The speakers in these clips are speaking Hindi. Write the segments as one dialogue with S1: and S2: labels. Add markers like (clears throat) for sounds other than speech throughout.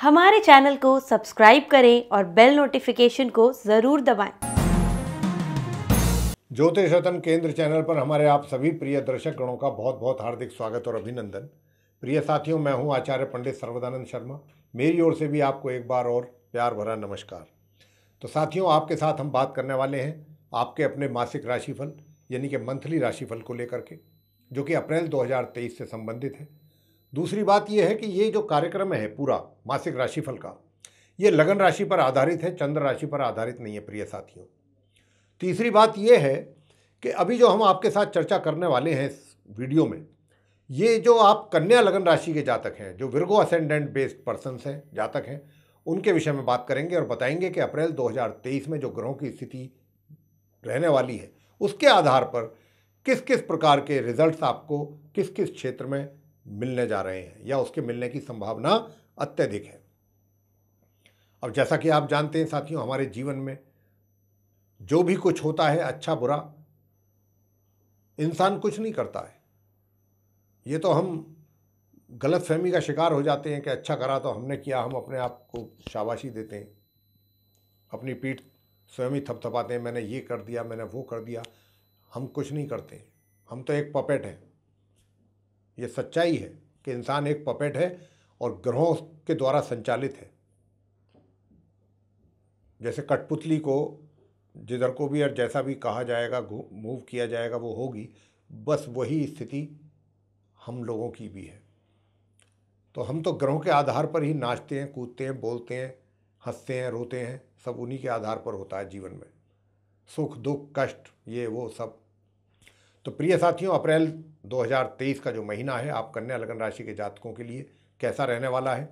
S1: हमारे चैनल को सब्सक्राइब करें और बेल नोटिफिकेशन को ज़रूर दबाएं। ज्योतिष रतन केंद्र चैनल पर हमारे आप सभी प्रिय दर्शक गणों का बहुत बहुत हार्दिक स्वागत और अभिनंदन प्रिय साथियों मैं हूं आचार्य पंडित सर्वदानंद शर्मा मेरी ओर से भी आपको एक बार और प्यार भरा नमस्कार तो साथियों आपके साथ हम बात करने वाले हैं आपके अपने मासिक राशिफल यानी कि मंथली राशिफल को लेकर के जो कि अप्रैल 2023 से संबंधित है दूसरी बात यह है कि ये जो कार्यक्रम है पूरा मासिक राशिफल का ये लगन राशि पर आधारित है चंद्र राशि पर आधारित नहीं है प्रिय साथियों तीसरी बात ये है कि अभी जो हम आपके साथ चर्चा करने वाले हैं इस वीडियो में ये जो आप कन्या लगन राशि के जातक हैं जो विरगो असेंडेंट बेस्ड पर्सनस हैं जातक हैं उनके विषय में बात करेंगे और बताएंगे कि अप्रैल 2023 में जो ग्रहों की स्थिति रहने वाली है उसके आधार पर किस किस प्रकार के रिजल्ट्स आपको किस किस क्षेत्र में मिलने जा रहे हैं या उसके मिलने की संभावना अत्यधिक है अब जैसा कि आप जानते हैं साथियों हमारे जीवन में जो भी कुछ होता है अच्छा बुरा इंसान कुछ नहीं करता है ये तो हम गलत फहमी का शिकार हो जाते हैं कि अच्छा करा तो हमने किया हम अपने आप को शाबाशी देते हैं अपनी पीठ स्वयं ही थपथपाते हैं मैंने ये कर दिया मैंने वो कर दिया हम कुछ नहीं करते हम तो एक पपेट हैं ये सच्चाई है कि इंसान एक पपेट है और ग्रहों के द्वारा संचालित है जैसे कठपुतली को जिधर को भी और जैसा भी कहा जाएगा मूव किया जाएगा वो होगी बस वही स्थिति हम लोगों की भी है तो हम तो ग्रहों के आधार पर ही नाचते हैं कूदते हैं बोलते हैं हंसते हैं रोते हैं सब उन्हीं के आधार पर होता है जीवन में सुख दुख कष्ट ये वो सब तो प्रिय साथियों अप्रैल 2023 का जो महीना है आप कन्या लगन राशि के जातकों के लिए कैसा रहने वाला है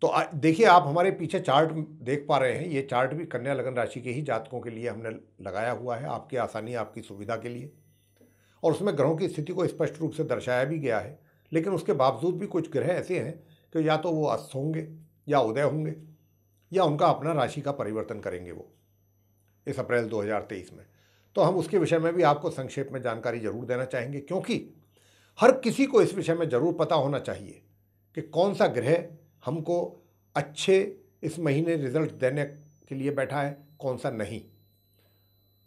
S1: तो देखिए आप हमारे पीछे चार्ट देख पा रहे हैं ये चार्ट भी कन्या लगन राशि के ही जातकों के लिए हमने लगाया हुआ है आपकी आसानी आपकी सुविधा के लिए और उसमें ग्रहों की स्थिति को स्पष्ट रूप से दर्शाया भी गया है लेकिन उसके बावजूद भी कुछ ग्रह ऐसे हैं कि या तो वो अस्त होंगे या उदय होंगे या उनका अपना राशि का परिवर्तन करेंगे वो इस अप्रैल 2023 में तो हम उसके विषय में भी आपको संक्षेप में जानकारी जरूर देना चाहेंगे क्योंकि हर किसी को इस विषय में ज़रूर पता होना चाहिए कि कौन सा ग्रह हमको अच्छे इस महीने रिजल्ट देने के लिए बैठा है कौन सा नहीं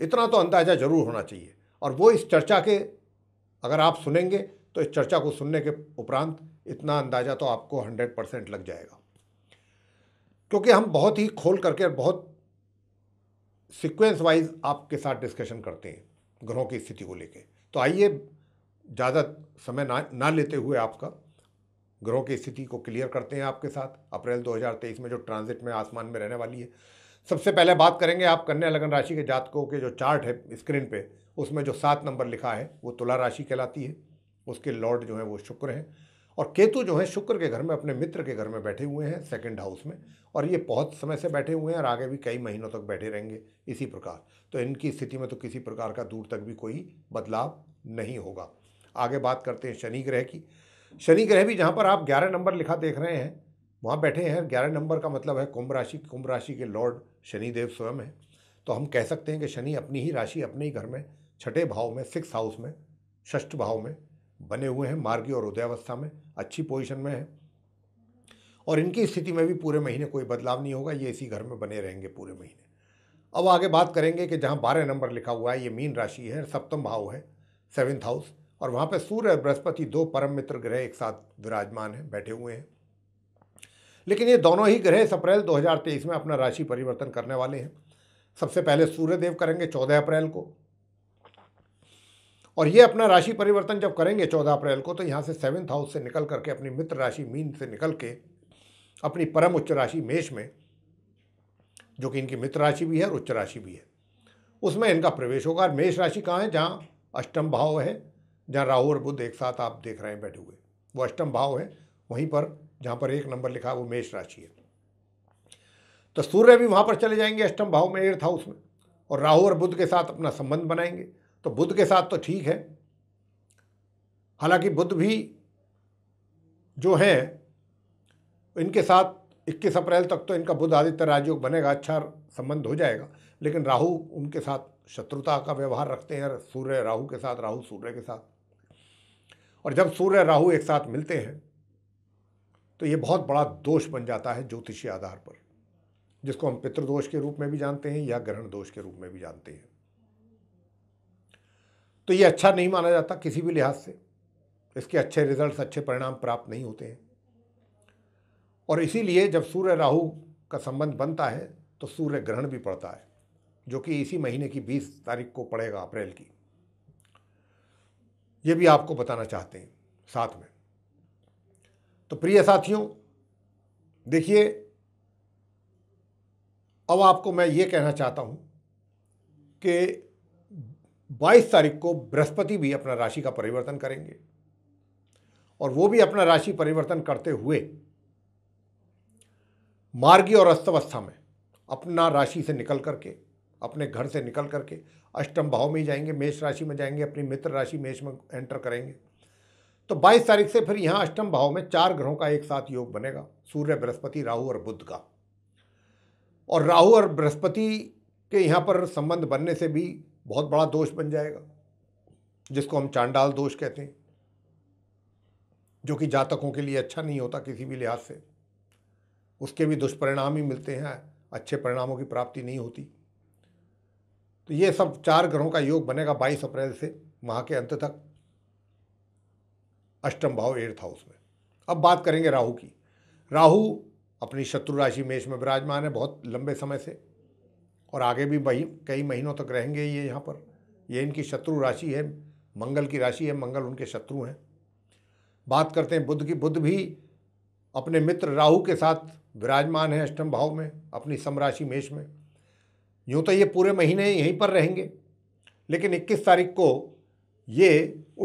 S1: इतना तो अंदाज़ा ज़रूर होना चाहिए और वो इस चर्चा के अगर आप सुनेंगे तो इस चर्चा को सुनने के उपरांत इतना अंदाज़ा तो आपको हंड्रेड परसेंट लग जाएगा क्योंकि हम बहुत ही खोल करके बहुत सिक्वेंस वाइज आपके साथ डिस्कशन करते हैं ग्रहों की स्थिति को लेकर तो आइए ज़्यादा समय ना ना लेते हुए आपका ग्रहों की स्थिति को क्लियर करते हैं आपके साथ अप्रैल 2023 में जो ट्रांजिट में आसमान में रहने वाली है सबसे पहले बात करेंगे आप कन्या लगन राशि के जातकों के जो चार्ट है स्क्रीन पे उसमें जो सात नंबर लिखा है वो तुला राशि कहलाती है उसके लॉर्ड जो है वो शुक्र हैं और केतु जो है शुक्र के घर में अपने मित्र के घर में बैठे हुए हैं सेकंड हाउस में और ये बहुत समय से बैठे हुए हैं और आगे भी कई महीनों तक बैठे रहेंगे इसी प्रकार तो इनकी स्थिति में तो किसी प्रकार का दूर तक भी कोई बदलाव नहीं होगा आगे बात करते हैं शनि ग्रह की शनि ग्रह भी जहाँ पर आप ग्यारह नंबर लिखा देख रहे हैं वहाँ बैठे हैं ग्यारह नंबर का मतलब है कुंभ राशि कुंभ राशि के लॉर्ड शनिदेव स्वयं हैं तो हम कह सकते हैं कि शनि अपनी ही राशि अपने ही घर में छठे भाव में सिक्स हाउस में षष्ठ भाव में बने हुए हैं मार्गी और उदयावस्था में अच्छी पोजिशन में है और इनकी स्थिति में भी पूरे महीने कोई बदलाव नहीं होगा ये इसी घर में बने रहेंगे पूरे महीने अब आगे बात करेंगे कि जहाँ बारह नंबर लिखा हुआ है ये मीन राशि है सप्तम भाव है सेवन्थ हाउस और वहाँ पे सूर्य और बृहस्पति दो परम मित्र ग्रह एक साथ विराजमान हैं बैठे हुए हैं लेकिन ये दोनों ही ग्रह अप्रैल 2023 में अपना राशि परिवर्तन करने वाले हैं सबसे पहले सूर्यदेव करेंगे 14 अप्रैल को और ये अपना राशि परिवर्तन जब करेंगे चौदह अप्रैल को तो यहाँ से सेवन्थ हाउस से निकल करके अपनी मित्र राशि मीन से निकल के अपनी परम उच्च राशि मेष में जो कि इनकी मित्र राशि भी है और उच्च राशि भी है उसमें इनका प्रवेश होगा और मेष राशि कहाँ है जहाँ अष्टम भाव है जहाँ राहु और बुद्ध एक साथ आप देख रहे हैं बैठे हुए वो अष्टम भाव है वहीं पर जहाँ पर एक नंबर लिखा है वो मेष राशि है तो सूर्य भी वहाँ पर चले जाएंगे अष्टम भाव में एर्थ हाउस में और राहु और बुद्ध के साथ अपना संबंध बनाएंगे तो बुद्ध के साथ तो ठीक है हालांकि बुद्ध भी जो हैं इनके साथ 21 अप्रैल तक तो इनका बुद्ध आदित्य राजयोग बनेगा अच्छा संबंध हो जाएगा लेकिन राहु उनके साथ शत्रुता का व्यवहार रखते हैं सूर्य राहु के साथ राहु सूर्य के साथ और जब सूर्य राहु एक साथ मिलते हैं तो ये बहुत बड़ा दोष बन जाता है ज्योतिषी आधार पर जिसको हम पितृदोष के रूप में भी जानते हैं या ग्रहण दोष के रूप में भी जानते हैं तो ये अच्छा नहीं माना जाता किसी भी लिहाज से इसके अच्छे रिजल्ट्स अच्छे परिणाम प्राप्त नहीं होते हैं और इसीलिए जब सूर्य राहु का संबंध बनता है तो सूर्य ग्रहण भी पड़ता है जो कि इसी महीने की 20 तारीख को पड़ेगा अप्रैल की ये भी आपको बताना चाहते हैं साथ में तो प्रिय साथियों देखिए अब आपको मैं ये कहना चाहता हूँ कि 22 तारीख को बृहस्पति भी अपना राशि का परिवर्तन करेंगे और वो भी अपना राशि परिवर्तन करते हुए मार्गी और अस्तवस्था में अपना राशि से निकल करके अपने घर से निकल करके अष्टम भाव में ही जाएंगे मेष राशि में जाएंगे अपनी मित्र राशि मेष में एंटर करेंगे तो 22 तारीख से फिर यहाँ अष्टम भाव में चार ग्रहों का एक साथ योग बनेगा सूर्य बृहस्पति राहु और बुद्ध का और राहु और बृहस्पति के यहाँ पर संबंध बनने से भी बहुत बड़ा दोष बन जाएगा जिसको हम चांडाल दोष कहते हैं जो कि जातकों के लिए अच्छा नहीं होता किसी भी लिहाज से उसके भी दुष्परिणाम ही मिलते हैं अच्छे परिणामों की प्राप्ति नहीं होती तो ये सब चार ग्रहों का योग बनेगा 22 अप्रैल से माह के अंत तक अष्टम भाव एर्थ हाउस में अब बात करेंगे राहु की राहु अपनी शत्रु राशि मेष में विराजमान है बहुत लंबे समय से और आगे भी वही कई महीनों तक रहेंगे ये यहाँ पर ये इनकी शत्रु राशि है मंगल की राशि है मंगल उनके शत्रु हैं बात करते हैं बुद्ध की बुद्ध भी अपने मित्र राहु के साथ विराजमान है अष्टम भाव में अपनी समराशि मेष में यूँ तो ये पूरे महीने यहीं पर रहेंगे लेकिन 21 तारीख को ये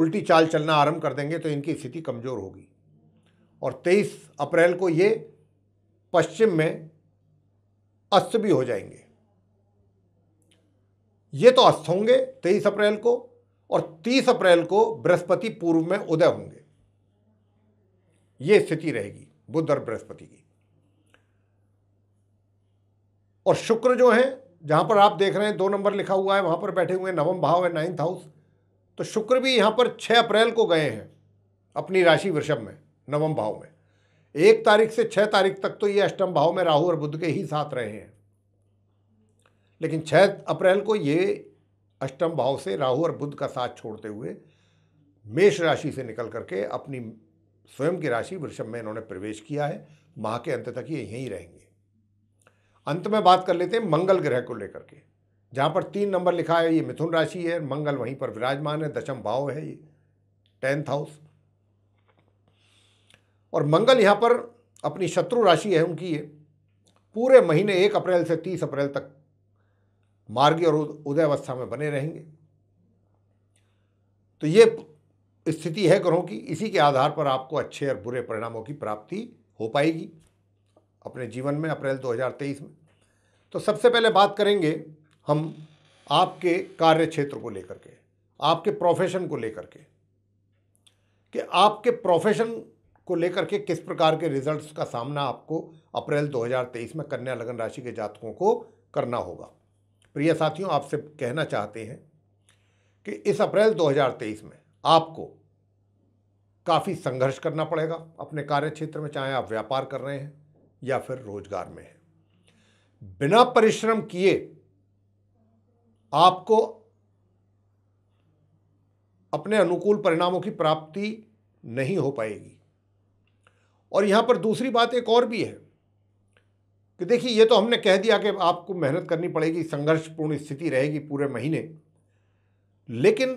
S1: उल्टी चाल चलना आरंभ कर देंगे तो इनकी स्थिति कमज़ोर होगी और 23 अप्रैल को ये पश्चिम में अस्त भी हो जाएंगे ये तो अस्त होंगे तेईस अप्रैल को और तीस अप्रैल को बृहस्पति पूर्व में उदय होंगे ये स्थिति रहेगी बुद्ध और बृहस्पति की और शुक्र जो है जहां पर आप देख रहे हैं दो नंबर लिखा हुआ है वहां पर बैठे हुए नवम भाव है नाइन्थ हाउस तो शुक्र भी यहां पर छह अप्रैल को गए हैं अपनी राशि वृषभ में नवम भाव में एक तारीख से छह तारीख तक तो ये अष्टम भाव में राहु और बुद्ध के ही साथ रहे हैं लेकिन छः अप्रैल को ये अष्टम भाव से राहु और बुद्ध का साथ छोड़ते हुए मेष राशि से निकल करके अपनी स्वयं की राशि वृषभ में इन्होंने प्रवेश किया है माह के अंत तक ये यहीं रहेंगे अंत में बात कर लेते हैं मंगल ग्रह को लेकर के जहाँ पर तीन नंबर लिखा है ये मिथुन राशि है मंगल वहीं पर विराजमान है दशम भाव है ये टेंथ हाउस और मंगल यहाँ पर अपनी शत्रु राशि है उनकी ये पूरे महीने एक अप्रैल से तीस अप्रैल तक मार्गी और उदय अवस्था में बने रहेंगे तो ये स्थिति है ग्रहों की इसी के आधार पर आपको अच्छे और बुरे परिणामों की प्राप्ति हो पाएगी अपने जीवन में अप्रैल 2023 में तो सबसे पहले बात करेंगे हम आपके कार्य क्षेत्र को लेकर के आपके प्रोफेशन को लेकर के कि आपके प्रोफेशन को लेकर के किस प्रकार के रिजल्ट्स का सामना आपको अप्रैल 2023 में कन्या लगन राशि के जातकों को करना होगा प्रिय साथियों आपसे कहना चाहते हैं कि इस अप्रैल 2023 में आपको काफ़ी संघर्ष करना पड़ेगा अपने कार्य क्षेत्र में चाहे आप व्यापार कर रहे हैं या फिर रोजगार में हैं बिना परिश्रम किए आपको अपने अनुकूल परिणामों की प्राप्ति नहीं हो पाएगी और यहाँ पर दूसरी बात एक और भी है कि देखिए ये तो हमने कह दिया कि आपको मेहनत करनी पड़ेगी संघर्षपूर्ण स्थिति रहेगी पूरे महीने लेकिन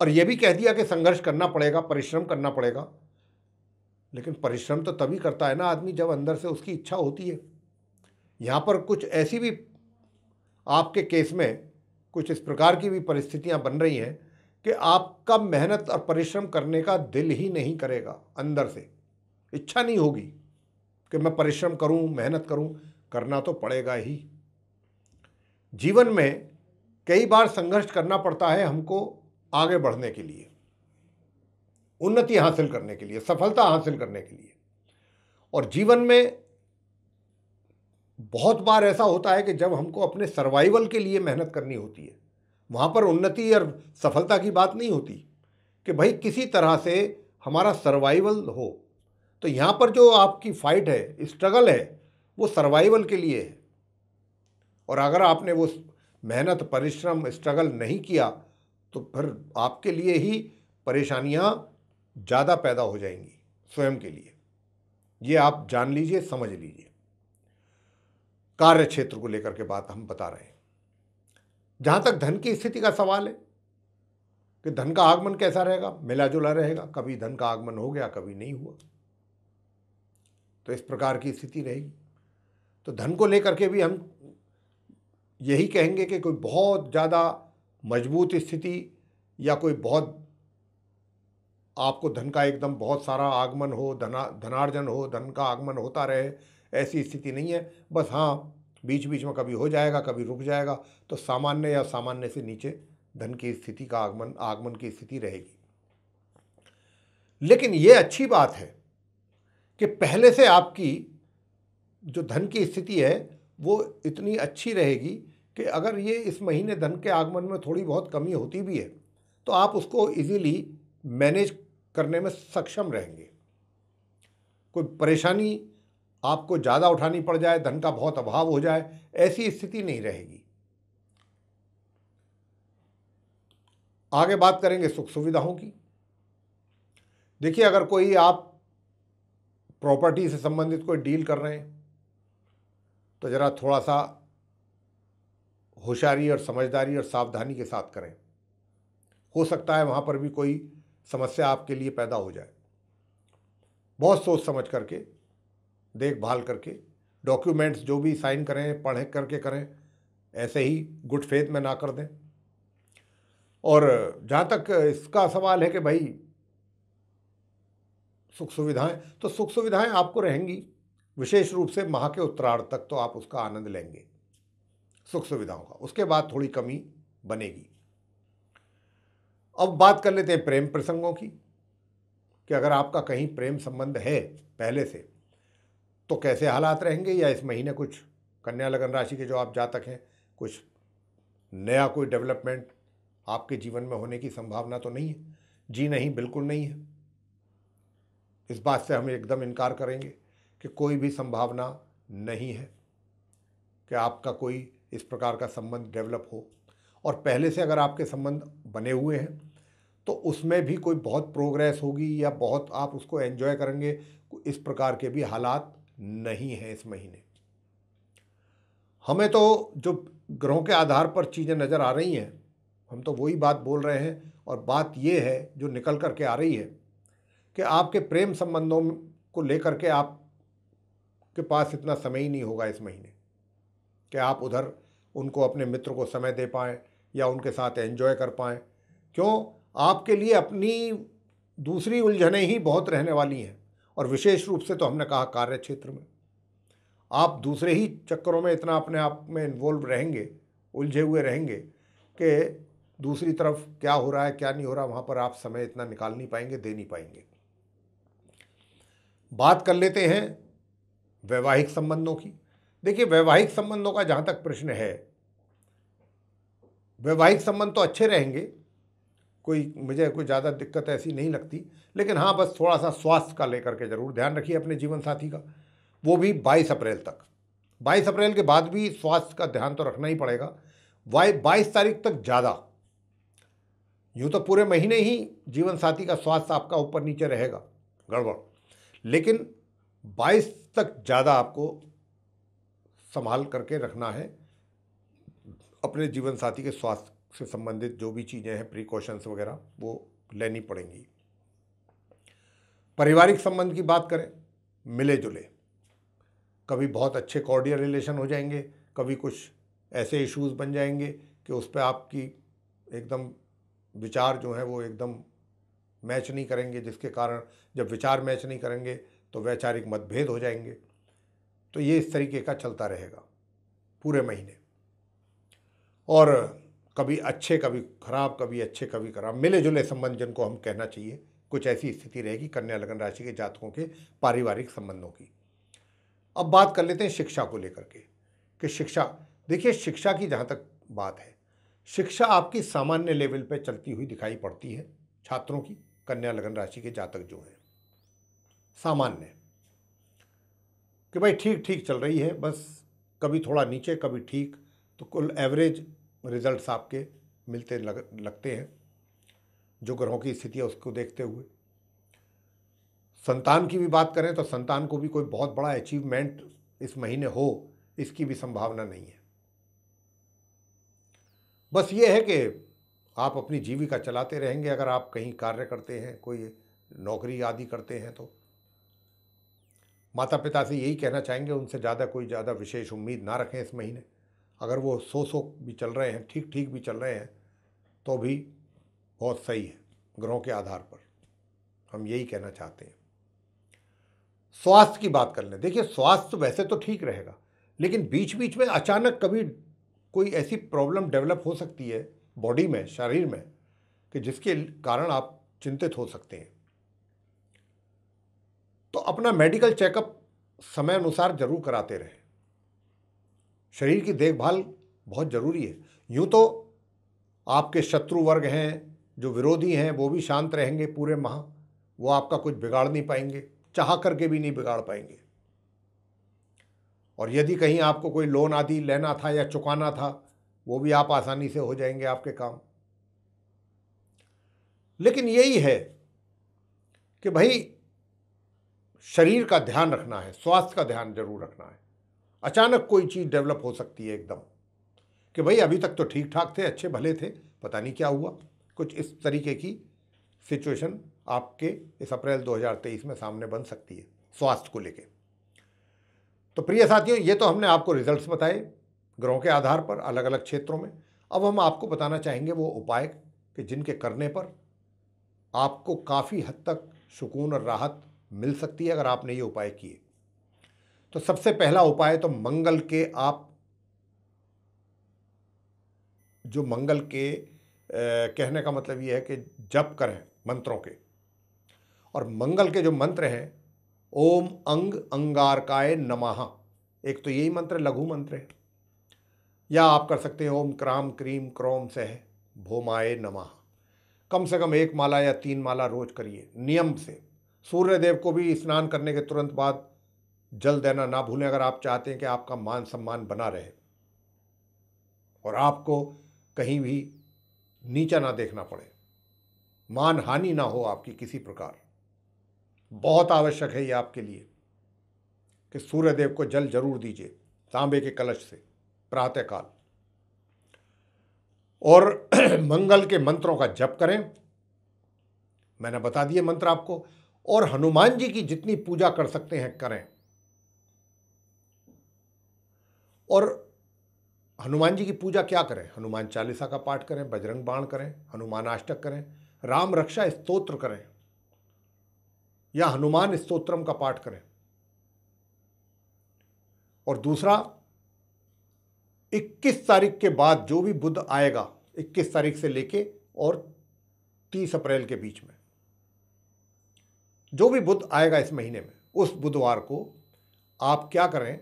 S1: और ये भी कह दिया कि संघर्ष करना पड़ेगा परिश्रम करना पड़ेगा लेकिन परिश्रम तो तभी करता है ना आदमी जब अंदर से उसकी इच्छा होती है यहाँ पर कुछ ऐसी भी आपके केस में कुछ इस प्रकार की भी परिस्थितियाँ बन रही हैं कि आपका मेहनत और परिश्रम करने का दिल ही नहीं करेगा अंदर से इच्छा नहीं होगी कि मैं परिश्रम करूं मेहनत करूं करना तो पड़ेगा ही जीवन में कई बार संघर्ष करना पड़ता है हमको आगे बढ़ने के लिए उन्नति हासिल करने के लिए सफलता हासिल करने के लिए और जीवन में बहुत बार ऐसा होता है कि जब हमको अपने सर्वाइवल के लिए मेहनत करनी होती है वहाँ पर उन्नति और सफलता की बात नहीं होती कि भाई किसी तरह से हमारा सर्वाइवल हो तो यहाँ पर जो आपकी फाइट है स्ट्रगल है वो सर्वाइवल के लिए है और अगर आपने वो मेहनत परिश्रम स्ट्रगल नहीं किया तो फिर आपके लिए ही परेशानियां ज़्यादा पैदा हो जाएंगी स्वयं के लिए ये आप जान लीजिए समझ लीजिए कार्य क्षेत्र को लेकर के बात हम बता रहे हैं जहाँ तक धन की स्थिति का सवाल है कि धन का आगमन कैसा रहेगा मिला जुला रहेगा कभी धन का आगमन हो गया कभी नहीं हुआ तो इस प्रकार की स्थिति रहेगी तो धन को लेकर के भी हम यही कहेंगे कि कोई बहुत ज़्यादा मजबूत स्थिति या कोई बहुत आपको धन का एकदम बहुत सारा आगमन हो धना धनार्जन हो धन का आगमन होता रहे ऐसी स्थिति नहीं है बस हाँ बीच बीच में कभी हो जाएगा कभी रुक जाएगा तो सामान्य या सामान्य से नीचे धन की स्थिति का आगमन आगमन की स्थिति रहेगी लेकिन ये अच्छी बात है कि पहले से आपकी जो धन की स्थिति है वो इतनी अच्छी रहेगी कि अगर ये इस महीने धन के आगमन में थोड़ी बहुत कमी होती भी है तो आप उसको इजीली मैनेज करने में सक्षम रहेंगे कोई परेशानी आपको ज़्यादा उठानी पड़ जाए धन का बहुत अभाव हो जाए ऐसी स्थिति नहीं रहेगी आगे बात करेंगे सुख सुविधाओं की देखिए अगर कोई आप प्रॉपर्टी से संबंधित कोई डील कर रहे हैं तो ज़रा थोड़ा सा होशियारी और समझदारी और सावधानी के साथ करें हो सकता है वहाँ पर भी कोई समस्या आपके लिए पैदा हो जाए बहुत सोच समझ करके देखभाल करके डॉक्यूमेंट्स जो भी साइन करें पढ़ करके करें ऐसे ही गुड फेथ में ना कर दें और जहाँ तक इसका सवाल है कि भाई सुख सुविधाएं तो सुख सुविधाएं आपको रहेंगी विशेष रूप से माह के उत्तरार्ध तक तो आप उसका आनंद लेंगे सुख सुविधाओं का उसके बाद थोड़ी कमी बनेगी अब बात कर लेते हैं प्रेम प्रसंगों की कि अगर आपका कहीं प्रेम संबंध है पहले से तो कैसे हालात रहेंगे या इस महीने कुछ कन्या लगन राशि के जो आप जातक हैं कुछ नया कोई डेवलपमेंट आपके जीवन में होने की संभावना तो नहीं है जी नहीं बिल्कुल नहीं है इस बात से हम एकदम इनकार करेंगे कि कोई भी संभावना नहीं है कि आपका कोई इस प्रकार का संबंध डेवलप हो और पहले से अगर आपके संबंध बने हुए हैं तो उसमें भी कोई बहुत प्रोग्रेस होगी या बहुत आप उसको एन्जॉय करेंगे इस प्रकार के भी हालात नहीं हैं इस महीने हमें तो जो ग्रहों के आधार पर चीज़ें नज़र आ रही हैं हम तो वही बात बोल रहे हैं और बात ये है जो निकल कर के आ रही है कि आपके प्रेम संबंधों को लेकर के आप के पास इतना समय ही नहीं होगा इस महीने कि आप उधर उनको अपने मित्र को समय दे पाएँ या उनके साथ एंजॉय कर पाएँ क्यों आपके लिए अपनी दूसरी उलझनें ही बहुत रहने वाली हैं और विशेष रूप से तो हमने कहा कार्य क्षेत्र में आप दूसरे ही चक्करों में इतना अपने आप में इन्वॉल्व रहेंगे उलझे हुए रहेंगे कि दूसरी तरफ क्या हो रहा है क्या नहीं हो रहा वहाँ पर आप समय इतना निकाल नहीं पाएंगे दे नहीं पाएंगे बात कर लेते हैं वैवाहिक संबंधों की देखिए वैवाहिक संबंधों का जहाँ तक प्रश्न है वैवाहिक संबंध तो अच्छे रहेंगे कोई मुझे कोई ज़्यादा दिक्कत ऐसी नहीं लगती लेकिन हाँ बस थोड़ा सा स्वास्थ्य का लेकर के ज़रूर ध्यान रखिए अपने जीवन साथी का वो भी बाईस अप्रैल तक बाईस अप्रैल के बाद भी स्वास्थ्य का ध्यान तो रखना ही पड़ेगा वाई बाईस तारीख तक ज़्यादा यूँ तो पूरे महीने ही जीवन साथी का स्वास्थ्य आपका ऊपर नीचे रहेगा गड़बड़ लेकिन बाईस तक ज़्यादा आपको संभाल करके रखना है अपने जीवन साथी के स्वास्थ्य से संबंधित जो भी चीज़ें हैं प्रिकॉशंस वगैरह वो लेनी पड़ेंगी पारिवारिक संबंध की बात करें मिले जुले कभी बहुत अच्छे कॉर्डियल रिलेशन हो जाएंगे कभी कुछ ऐसे इश्यूज बन जाएंगे कि उस पर आपकी एकदम विचार जो है वो एकदम मैच नहीं करेंगे जिसके कारण जब विचार मैच नहीं करेंगे तो वैचारिक मतभेद हो जाएंगे तो ये इस तरीके का चलता रहेगा पूरे महीने और कभी अच्छे कभी खराब कभी अच्छे कभी खराब मिले जुले संबंध जिनको हम कहना चाहिए कुछ ऐसी स्थिति रहेगी कन्या लगन राशि के जातकों के पारिवारिक संबंधों की अब बात कर लेते हैं शिक्षा को लेकर के कि शिक्षा देखिए शिक्षा की जहाँ तक बात है शिक्षा आपकी सामान्य लेवल पर चलती हुई दिखाई पड़ती है छात्रों की कन्या लगन राशि के जातक जो हैं सामान्य कि भाई ठीक ठीक चल रही है बस कभी थोड़ा नीचे कभी ठीक तो कुल एवरेज रिजल्ट्स आपके मिलते लग, लगते हैं जो ग्रहों की स्थिति है उसको देखते हुए संतान की भी बात करें तो संतान को भी कोई बहुत बड़ा अचीवमेंट इस महीने हो इसकी भी संभावना नहीं है बस ये है कि आप अपनी जीविका चलाते रहेंगे अगर आप कहीं कार्य करते हैं कोई नौकरी आदि करते हैं तो माता पिता से यही कहना चाहेंगे उनसे ज़्यादा कोई ज़्यादा विशेष उम्मीद ना रखें इस महीने अगर वो सो सो भी चल रहे हैं ठीक ठीक भी चल रहे हैं तो भी बहुत सही है ग्रहों के आधार पर हम यही कहना चाहते हैं स्वास्थ्य की बात कर लें देखिए स्वास्थ्य वैसे तो ठीक रहेगा लेकिन बीच बीच में अचानक कभी कोई ऐसी प्रॉब्लम डेवलप हो सकती है बॉडी में शरीर में कि जिसके कारण आप चिंतित हो सकते हैं तो अपना मेडिकल चेकअप समय अनुसार जरूर कराते रहें शरीर की देखभाल बहुत ज़रूरी है यूं तो आपके शत्रु वर्ग हैं जो विरोधी हैं वो भी शांत रहेंगे पूरे माह वो आपका कुछ बिगाड़ नहीं पाएंगे चाह करके भी नहीं बिगाड़ पाएंगे और यदि कहीं आपको कोई लोन आदि लेना था या चुकाना था वो भी आप आसानी से हो जाएंगे आपके काम लेकिन यही है कि भाई शरीर का ध्यान रखना है स्वास्थ्य का ध्यान जरूर रखना है अचानक कोई चीज़ डेवलप हो सकती है एकदम कि भाई अभी तक तो ठीक ठाक थे अच्छे भले थे पता नहीं क्या हुआ कुछ इस तरीके की सिचुएशन आपके इस अप्रैल 2023 में सामने बन सकती है स्वास्थ्य को लेके तो प्रिय साथियों ये तो हमने आपको रिजल्ट्स बताए ग्रहों के आधार पर अलग अलग क्षेत्रों में अब हम आपको बताना चाहेंगे वो उपाय कि जिनके करने पर आपको काफ़ी हद तक सुकून और राहत मिल सकती है अगर आपने ये उपाय किए तो सबसे पहला उपाय तो मंगल के आप जो मंगल के आ, कहने का मतलब ये है कि जप करें मंत्रों के और मंगल के जो मंत्र हैं ओम अंग अंगारकाय नमः एक तो यही मंत्र लघु मंत्र है या आप कर सकते हैं ओम क्राम क्रीम क्रोम सह भोमाए नमः कम से कम एक माला या तीन माला रोज करिए नियम से सूर्यदेव को भी स्नान करने के तुरंत बाद जल देना ना भूलें अगर आप चाहते हैं कि आपका मान सम्मान बना रहे और आपको कहीं भी नीचा ना देखना पड़े मान हानि ना हो आपकी किसी प्रकार बहुत आवश्यक है ये आपके लिए कि सूर्यदेव को जल जरूर दीजिए तांबे के कलश से प्रातःकाल और (clears throat) मंगल के मंत्रों का जप करें मैंने बता दिए मंत्र आपको और हनुमान जी की जितनी पूजा कर सकते हैं करें और हनुमान जी की पूजा क्या करें हनुमान चालीसा का पाठ करें बजरंग बाण करें हनुमान करें राम रक्षा स्तोत्र करें या हनुमान स्तोत्रम का पाठ करें और दूसरा 21 तारीख के बाद जो भी बुद्ध आएगा 21 तारीख से लेके और 30 अप्रैल के बीच में जो भी बुद्ध आएगा इस महीने में उस बुधवार को आप क्या करें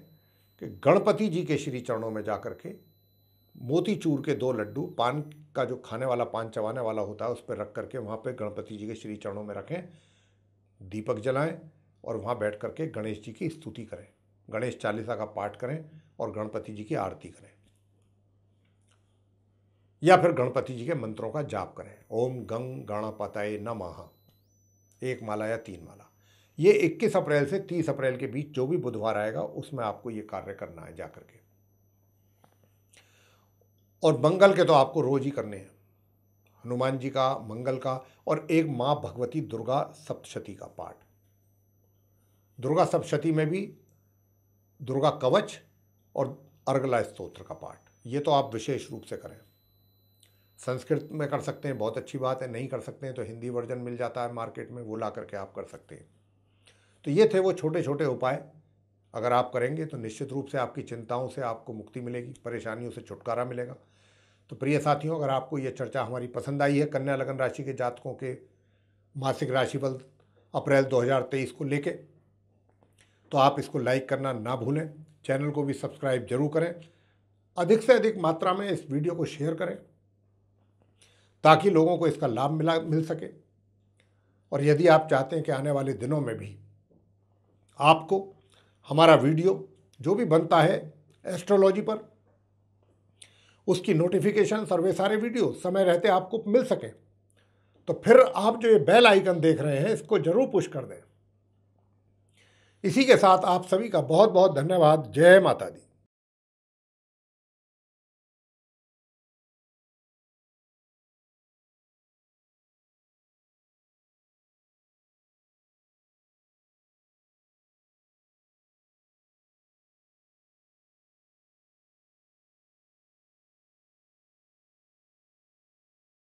S1: कि गणपति जी के श्री चरणों में जा कर के मोतीचूर के दो लड्डू पान का जो खाने वाला पान चबाने वाला होता है उस पर रख करके वहाँ पे गणपति जी के श्री चरणों में रखें दीपक जलाएं और वहाँ बैठ करके गणेश जी की स्तुति करें गणेश चालीसा का पाठ करें और गणपति जी की आरती करें या फिर गणपति जी के मंत्रों का जाप करें ओम गंग न नमः एक माला या तीन माला ये 21 अप्रैल से 30 अप्रैल के बीच जो भी बुधवार आएगा उसमें आपको ये कार्य करना है जा करके और मंगल के तो आपको रोज ही करने हैं हनुमान जी का मंगल का और एक माँ भगवती दुर्गा सप्तशती का पाठ दुर्गा सप्तशती में भी दुर्गा कवच और अर्गला स्त्रोत्र का पाठ ये तो आप विशेष रूप से करें संस्कृत में कर सकते हैं बहुत अच्छी बात है नहीं कर सकते हैं तो हिंदी वर्जन मिल जाता है मार्केट में वो ला करके आप कर सकते हैं तो ये थे वो छोटे छोटे उपाय अगर आप करेंगे तो निश्चित रूप से आपकी चिंताओं से आपको मुक्ति मिलेगी परेशानियों से छुटकारा मिलेगा तो प्रिय साथियों अगर आपको ये चर्चा हमारी पसंद आई है कन्या लगन राशि के जातकों के मासिक राशिफल अप्रैल 2023 को लेके तो आप इसको लाइक करना ना भूलें चैनल को भी सब्सक्राइब जरूर करें अधिक से अधिक मात्रा में इस वीडियो को शेयर करें ताकि लोगों को इसका लाभ मिला मिल सके और यदि आप चाहते हैं कि आने वाले दिनों में भी आपको हमारा वीडियो जो भी बनता है एस्ट्रोलॉजी पर उसकी नोटिफिकेशन सर्वे सारे वीडियो समय रहते आपको मिल सके तो फिर आप जो ये बेल आइकन देख रहे हैं इसको ज़रूर पुश कर दें इसी के साथ आप सभी का बहुत बहुत धन्यवाद जय माता दी